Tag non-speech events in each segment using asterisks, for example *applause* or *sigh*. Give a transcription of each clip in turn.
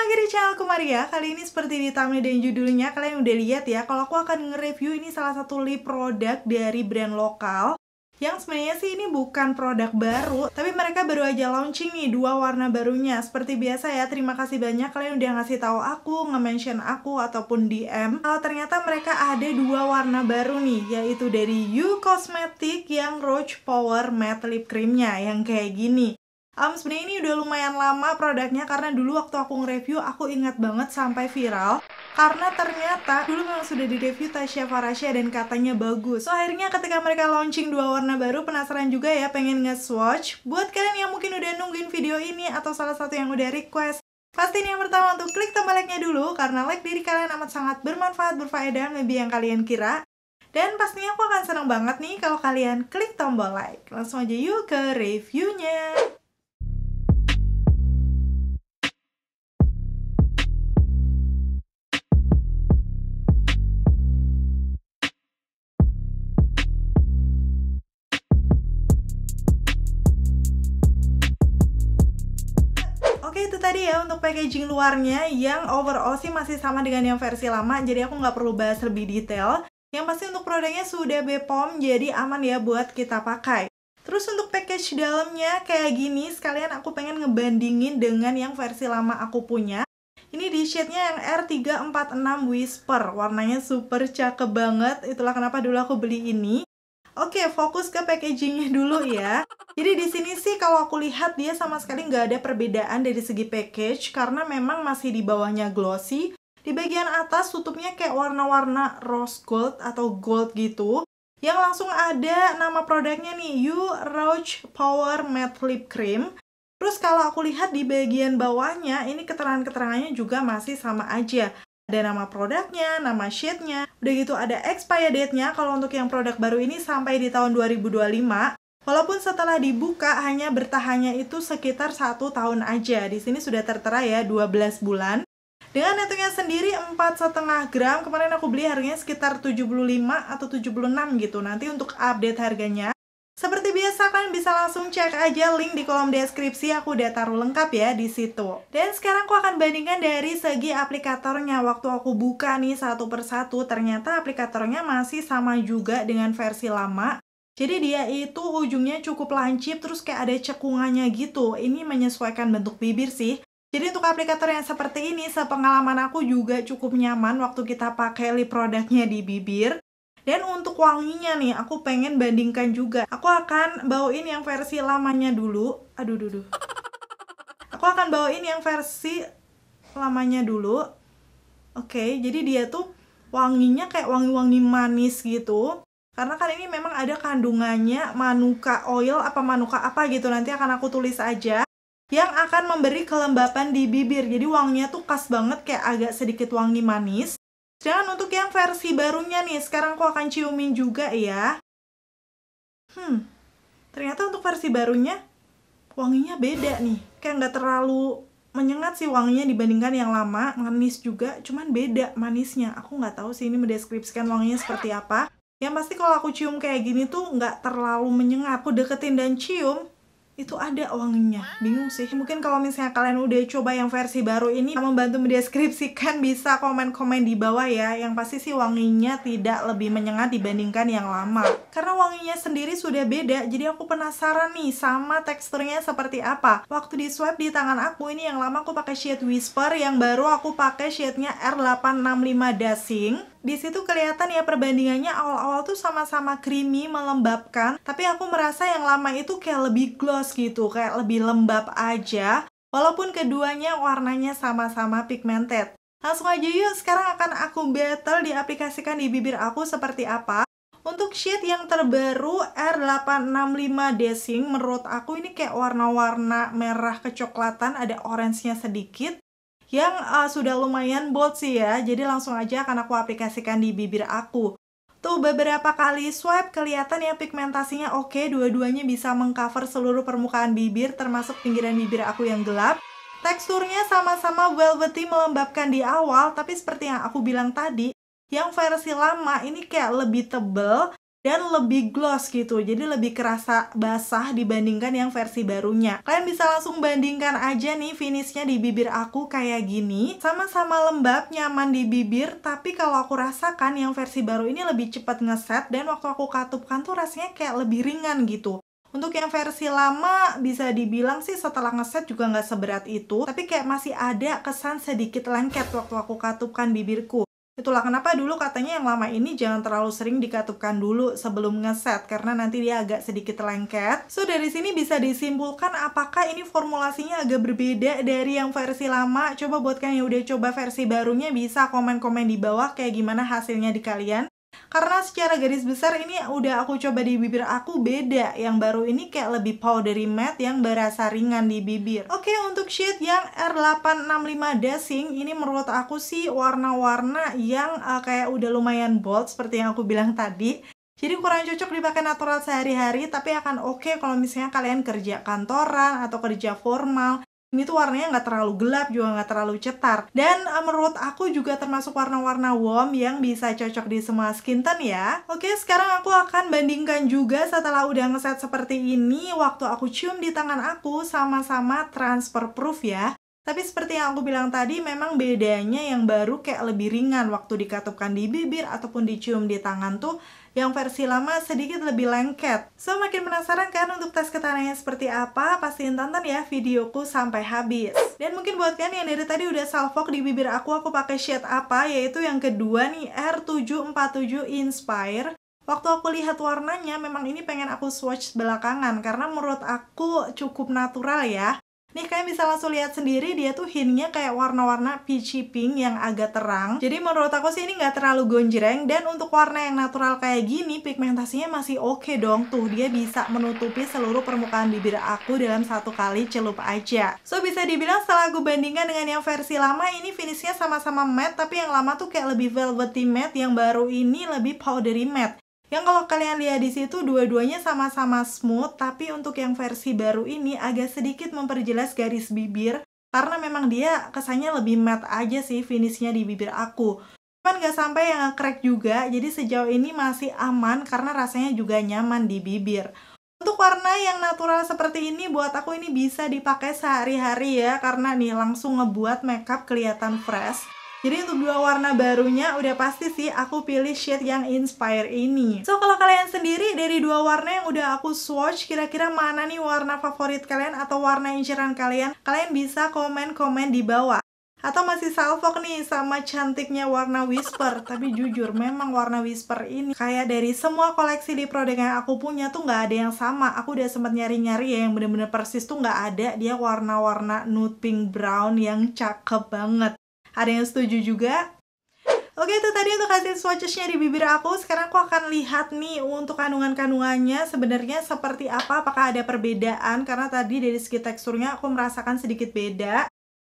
lagi di channel Maria Kali ini seperti di thumbnail dan judulnya Kalian udah lihat ya Kalau aku akan nge-review ini salah satu lip product dari brand lokal yang sebenarnya sih ini bukan produk baru, tapi mereka baru aja launching nih dua warna barunya. Seperti biasa ya, terima kasih banyak kalian udah ngasih tahu aku, nge-mention aku ataupun DM. Kalau ternyata mereka ada dua warna baru nih, yaitu dari You Cosmetic yang Roach Power Matte Lip Creamnya yang kayak gini um, sebenarnya ini udah lumayan lama produknya karena dulu waktu aku nge-review aku ingat banget sampai viral karena ternyata dulu memang sudah di-review Tasya Farasya dan katanya bagus so akhirnya ketika mereka launching dua warna baru penasaran juga ya pengen nge-swatch buat kalian yang mungkin udah nungguin video ini atau salah satu yang udah request Pastiin yang pertama untuk klik tombol like-nya dulu, karena like diri kalian amat sangat bermanfaat, berfaedah, lebih yang kalian kira. Dan pastinya aku akan senang banget nih kalau kalian klik tombol like. Langsung aja yuk ke reviewnya. ya untuk packaging luarnya yang overall sih masih sama dengan yang versi lama jadi aku nggak perlu bahas lebih detail yang pasti untuk produknya sudah bepom jadi aman ya buat kita pakai Terus untuk package dalamnya kayak gini, sekalian aku pengen ngebandingin dengan yang versi lama aku punya. Ini di shade-nya yang R346 Whisper, warnanya super cakep banget, itulah kenapa dulu aku beli ini. Oke, fokus ke packagingnya dulu ya. Jadi di sini sih kalau aku lihat dia sama sekali nggak ada perbedaan dari segi package karena memang masih di bawahnya glossy. Di bagian atas tutupnya kayak warna-warna rose gold atau gold gitu. Yang langsung ada nama produknya nih, You Rouge Power Matte Lip Cream. Terus kalau aku lihat di bagian bawahnya, ini keterangan-keterangannya juga masih sama aja ada nama produknya, nama sheetnya, udah gitu ada expire date-nya kalau untuk yang produk baru ini sampai di tahun 2025. Walaupun setelah dibuka hanya bertahannya itu sekitar satu tahun aja. Di sini sudah tertera ya 12 bulan. Dengan netonya sendiri 4,5 gram, kemarin aku beli harganya sekitar 75 atau 76 gitu. Nanti untuk update harganya biasa kan bisa langsung cek aja link di kolom deskripsi aku udah taruh lengkap ya di situ dan sekarang aku akan bandingkan dari segi aplikatornya waktu aku buka nih satu persatu ternyata aplikatornya masih sama juga dengan versi lama jadi dia itu ujungnya cukup lancip terus kayak ada cekungannya gitu. Ini menyesuaikan bentuk bibir sih. Jadi untuk aplikator yang seperti ini, sepengalaman aku juga cukup nyaman waktu kita pakai lip productnya di bibir. Dan untuk wanginya nih, aku pengen bandingkan juga. Aku akan bawain yang versi lamanya dulu. Aduh, duh, duh. Aku akan bawain yang versi lamanya dulu. Oke, okay, jadi dia tuh wanginya kayak wangi-wangi manis gitu. Karena kan ini memang ada kandungannya manuka oil apa manuka apa gitu. Nanti akan aku tulis aja yang akan memberi kelembapan di bibir. Jadi wanginya tuh khas banget kayak agak sedikit wangi manis jangan untuk yang versi barunya nih, sekarang aku akan ciumin juga ya. Hmm, ternyata untuk versi barunya wanginya beda nih. Kayak nggak terlalu menyengat sih wanginya dibandingkan yang lama, manis juga, cuman beda manisnya. Aku nggak tahu sih ini mendeskripsikan wanginya seperti apa. Yang pasti kalau aku cium kayak gini tuh nggak terlalu menyengat. Aku deketin dan cium, itu ada wanginya bingung sih mungkin kalau misalnya kalian udah coba yang versi baru ini membantu mendeskripsikan *laughs* bisa komen-komen di bawah ya yang pasti sih wanginya tidak lebih menyengat dibandingkan yang lama karena wanginya sendiri sudah beda jadi aku penasaran nih sama teksturnya seperti apa waktu di swipe di tangan aku ini yang lama aku pakai shade whisper yang baru aku pakai shade-nya R865 dasing di situ kelihatan ya perbandingannya awal-awal tuh sama-sama creamy melembabkan tapi aku merasa yang lama itu kayak lebih gloss gitu kayak lebih lembab aja walaupun keduanya warnanya sama-sama pigmented langsung aja yuk sekarang akan aku battle diaplikasikan di bibir aku seperti apa untuk shade yang terbaru R865 Desing menurut aku ini kayak warna-warna merah kecoklatan ada orange-nya sedikit yang uh, sudah lumayan bold sih ya. Jadi langsung aja akan aku aplikasikan di bibir aku. Tuh beberapa kali swipe kelihatan ya pigmentasinya oke, dua-duanya bisa mengcover seluruh permukaan bibir termasuk pinggiran bibir aku yang gelap. Teksturnya sama-sama velvety melembabkan di awal, tapi seperti yang aku bilang tadi, yang versi lama ini kayak lebih tebel dan lebih gloss gitu jadi lebih kerasa basah dibandingkan yang versi barunya kalian bisa langsung bandingkan aja nih finishnya di bibir aku kayak gini sama-sama lembab nyaman di bibir tapi kalau aku rasakan yang versi baru ini lebih cepat ngeset dan waktu aku katupkan tuh rasanya kayak lebih ringan gitu untuk yang versi lama bisa dibilang sih setelah ngeset juga nggak seberat itu, tapi kayak masih ada kesan sedikit lengket waktu aku katupkan bibirku. Itulah kenapa dulu katanya yang lama ini jangan terlalu sering dikatupkan dulu sebelum ngeset karena nanti dia agak sedikit lengket. So dari sini bisa disimpulkan apakah ini formulasinya agak berbeda dari yang versi lama. Coba buatkan yang udah coba versi barunya bisa komen-komen di bawah kayak gimana hasilnya di kalian karena secara garis besar ini udah aku coba di bibir aku beda yang baru ini kayak lebih powdery matte yang berasa ringan di bibir oke untuk shade yang R865 dasing ini menurut aku sih warna-warna yang uh, kayak udah lumayan bold seperti yang aku bilang tadi jadi kurang cocok dipakai natural sehari-hari tapi akan oke okay kalau misalnya kalian kerja kantoran atau kerja formal ini tuh warnanya nggak terlalu gelap juga nggak terlalu cetar dan eh, menurut aku juga termasuk warna-warna warm yang bisa cocok di semua skin tone ya oke sekarang aku akan bandingkan juga setelah udah ngeset seperti ini waktu aku cium di tangan aku sama-sama transfer proof ya tapi seperti yang aku bilang tadi, memang bedanya yang baru kayak lebih ringan waktu dikatupkan di bibir ataupun dicium di tangan tuh yang versi lama sedikit lebih lengket. So, makin penasaran kan untuk tes ketahanannya seperti apa? Pastiin tonton ya videoku sampai habis. Dan mungkin buat kalian yang dari tadi udah salvok di bibir aku, aku pakai shade apa? Yaitu yang kedua nih, R747 Inspire. Waktu aku lihat warnanya, memang ini pengen aku swatch belakangan karena menurut aku cukup natural ya. Nih kalian bisa langsung lihat sendiri dia tuh hintnya kayak warna-warna peachy pink yang agak terang. Jadi menurut aku sih ini nggak terlalu gonjreng dan untuk warna yang natural kayak gini pigmentasinya masih oke okay dong. Tuh dia bisa menutupi seluruh permukaan bibir aku dalam satu kali celup aja. So bisa dibilang setelah aku bandingkan dengan yang versi lama ini finishnya sama-sama matte tapi yang lama tuh kayak lebih velvety matte yang baru ini lebih powdery matte. Yang kalau kalian lihat di situ dua-duanya sama-sama smooth, tapi untuk yang versi baru ini agak sedikit memperjelas garis bibir karena memang dia kesannya lebih matte aja sih finishnya di bibir aku. Cuman nggak sampai yang crack juga, jadi sejauh ini masih aman karena rasanya juga nyaman di bibir. Untuk warna yang natural seperti ini buat aku ini bisa dipakai sehari-hari ya karena nih langsung ngebuat makeup kelihatan fresh. Jadi untuk dua warna barunya udah pasti sih aku pilih shade yang Inspire ini. So kalau kalian sendiri dari dua warna yang udah aku swatch kira-kira mana nih warna favorit kalian atau warna inceran kalian? Kalian bisa komen-komen di bawah. Atau masih salfok nih sama cantiknya warna whisper Tapi jujur memang warna whisper ini Kayak dari semua koleksi di produk yang aku punya tuh gak ada yang sama Aku udah sempet nyari-nyari ya yang bener-bener persis tuh gak ada Dia warna-warna nude pink brown yang cakep banget ada yang setuju juga? Oke itu tadi untuk hasil swatchesnya di bibir aku Sekarang aku akan lihat nih untuk kandungan-kandungannya Sebenarnya seperti apa, apakah ada perbedaan Karena tadi dari segi teksturnya aku merasakan sedikit beda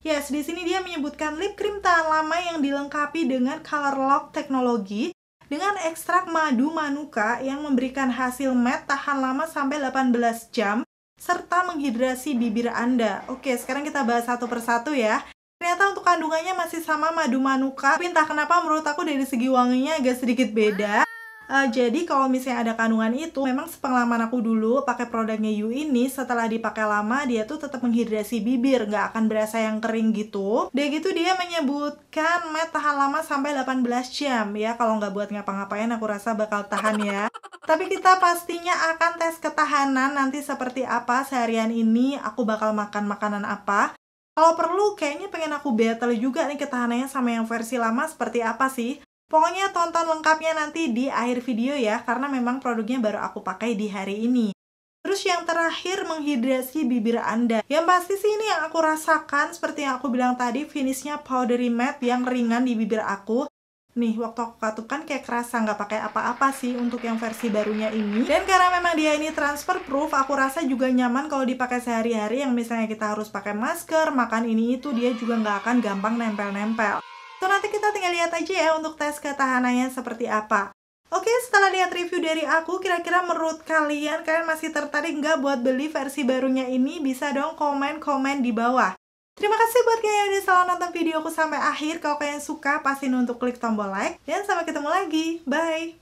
Yes, di sini dia menyebutkan lip cream tahan lama yang dilengkapi dengan color lock teknologi dengan ekstrak madu manuka yang memberikan hasil matte tahan lama sampai 18 jam serta menghidrasi bibir Anda. Oke, sekarang kita bahas satu persatu ya. Ternyata untuk kandungannya masih sama madu manuka, tapi entah kenapa menurut aku dari segi wanginya agak sedikit beda. Uh, jadi kalau misalnya ada kandungan itu, memang sepengalaman aku dulu pakai produknya You ini, setelah dipakai lama dia tuh tetap menghidrasi bibir, nggak akan berasa yang kering gitu. Dia gitu dia menyebutkan matte tahan lama sampai 18 jam ya, kalau nggak buat ngapa-ngapain aku rasa bakal tahan ya. Tapi kita pastinya akan tes ketahanan nanti seperti apa seharian ini aku bakal makan makanan apa kalau perlu, kayaknya pengen aku battle juga nih ketahanannya sama yang versi lama seperti apa sih. Pokoknya tonton lengkapnya nanti di akhir video ya, karena memang produknya baru aku pakai di hari ini. Terus yang terakhir menghidrasi bibir Anda. Yang pasti sih ini yang aku rasakan seperti yang aku bilang tadi finishnya powdery matte yang ringan di bibir aku. Nih, waktu aku kan kayak kerasa nggak pakai apa-apa sih untuk yang versi barunya ini. Dan karena memang dia ini transfer proof, aku rasa juga nyaman kalau dipakai sehari-hari yang misalnya kita harus pakai masker, makan ini itu, dia juga nggak akan gampang nempel-nempel. So, nanti kita tinggal lihat aja ya untuk tes ketahanannya seperti apa. Oke, setelah lihat review dari aku, kira-kira menurut kalian, kalian masih tertarik nggak buat beli versi barunya ini? Bisa dong komen-komen di bawah. Terima kasih buat kalian yang udah selalu nonton videoku sampai akhir. Kalau kalian suka, pasti untuk klik tombol like. Dan sampai ketemu lagi. Bye!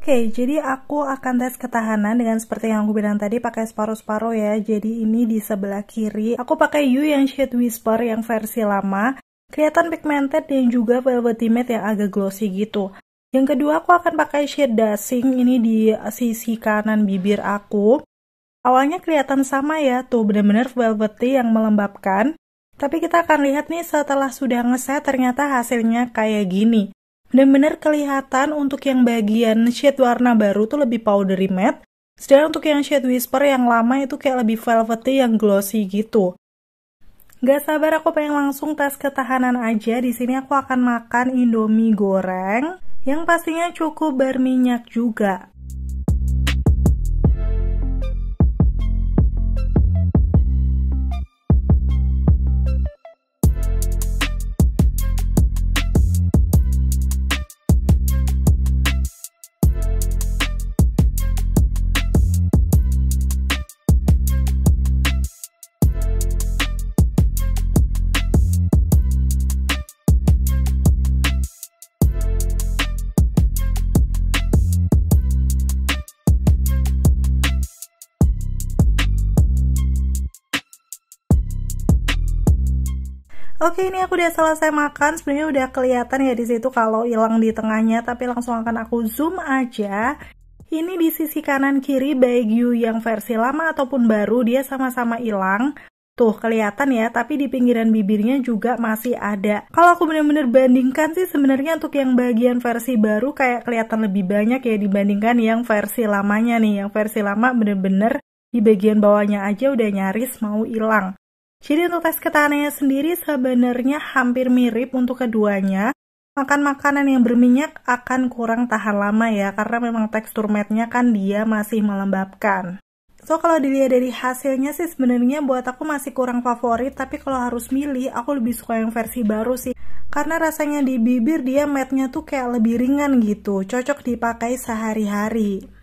Oke, jadi aku akan tes ketahanan dengan seperti yang aku bilang tadi pakai separuh-separuh ya. Jadi ini di sebelah kiri. Aku pakai U yang Shade Whisper yang versi lama. Kelihatan pigmented dan juga velvety matte yang agak glossy gitu. Yang kedua aku akan pakai shade dashing ini di sisi kanan bibir aku. Awalnya kelihatan sama ya, tuh bener-bener velvety yang melembabkan. Tapi kita akan lihat nih setelah sudah ngeset ternyata hasilnya kayak gini. Benar-benar kelihatan untuk yang bagian shade warna baru tuh lebih powdery matte, sedangkan untuk yang shade whisper yang lama itu kayak lebih velvety yang glossy gitu. Gak sabar aku pengen langsung tes ketahanan aja. Di sini aku akan makan Indomie goreng yang pastinya cukup berminyak juga. Oke, ini aku udah selesai makan. Sebenarnya udah kelihatan ya di situ kalau hilang di tengahnya, tapi langsung akan aku zoom aja. Ini di sisi kanan kiri baik you yang versi lama ataupun baru dia sama-sama hilang. Tuh kelihatan ya, tapi di pinggiran bibirnya juga masih ada. Kalau aku bener-bener bandingkan sih sebenarnya untuk yang bagian versi baru kayak kelihatan lebih banyak ya dibandingkan yang versi lamanya nih. Yang versi lama bener-bener di bagian bawahnya aja udah nyaris mau hilang. Jadi untuk tes ketahanannya sendiri sebenarnya hampir mirip untuk keduanya. Makan makanan yang berminyak akan kurang tahan lama ya, karena memang tekstur matnya kan dia masih melembabkan. So kalau dilihat dari hasilnya sih sebenarnya buat aku masih kurang favorit, tapi kalau harus milih aku lebih suka yang versi baru sih. Karena rasanya di bibir dia matnya tuh kayak lebih ringan gitu, cocok dipakai sehari-hari.